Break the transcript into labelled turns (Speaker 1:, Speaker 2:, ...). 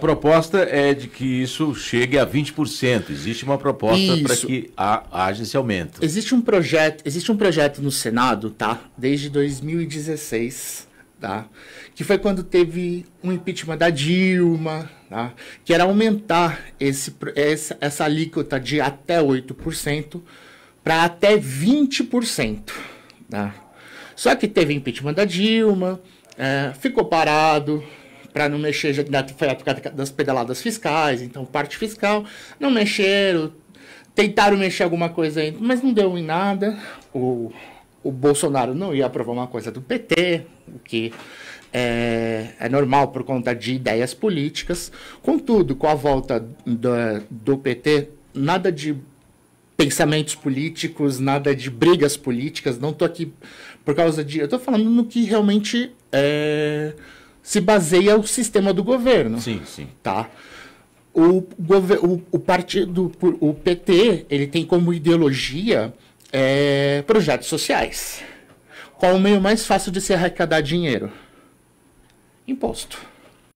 Speaker 1: proposta é de que isso chegue a 20%. Existe uma proposta para que a, haja esse aumento. Existe um projeto, existe um projeto no Senado, tá? Desde 2016, tá? Que foi quando teve um impeachment da Dilma, tá? Que era aumentar esse, essa, essa alíquota de até 8% para até 20%, tá? Só que teve impeachment da Dilma, é, ficou parado, para não mexer, já, foi a época das pedaladas fiscais, então parte fiscal, não mexeram, tentaram mexer alguma coisa aí mas não deu em nada. O, o Bolsonaro não ia aprovar uma coisa do PT, o que é, é, normal por conta de ideias políticas. Contudo, com a volta do, do PT, nada de pensamentos políticos, nada de brigas políticas. Não estou aqui por causa de. Eu estou falando no que realmente é, se baseia o sistema do governo. Sim, sim. Tá? O, o, o partido, o PT, ele tem como ideologia é, projetos sociais. Qual o meio mais fácil de se arrecadar dinheiro? Imposto.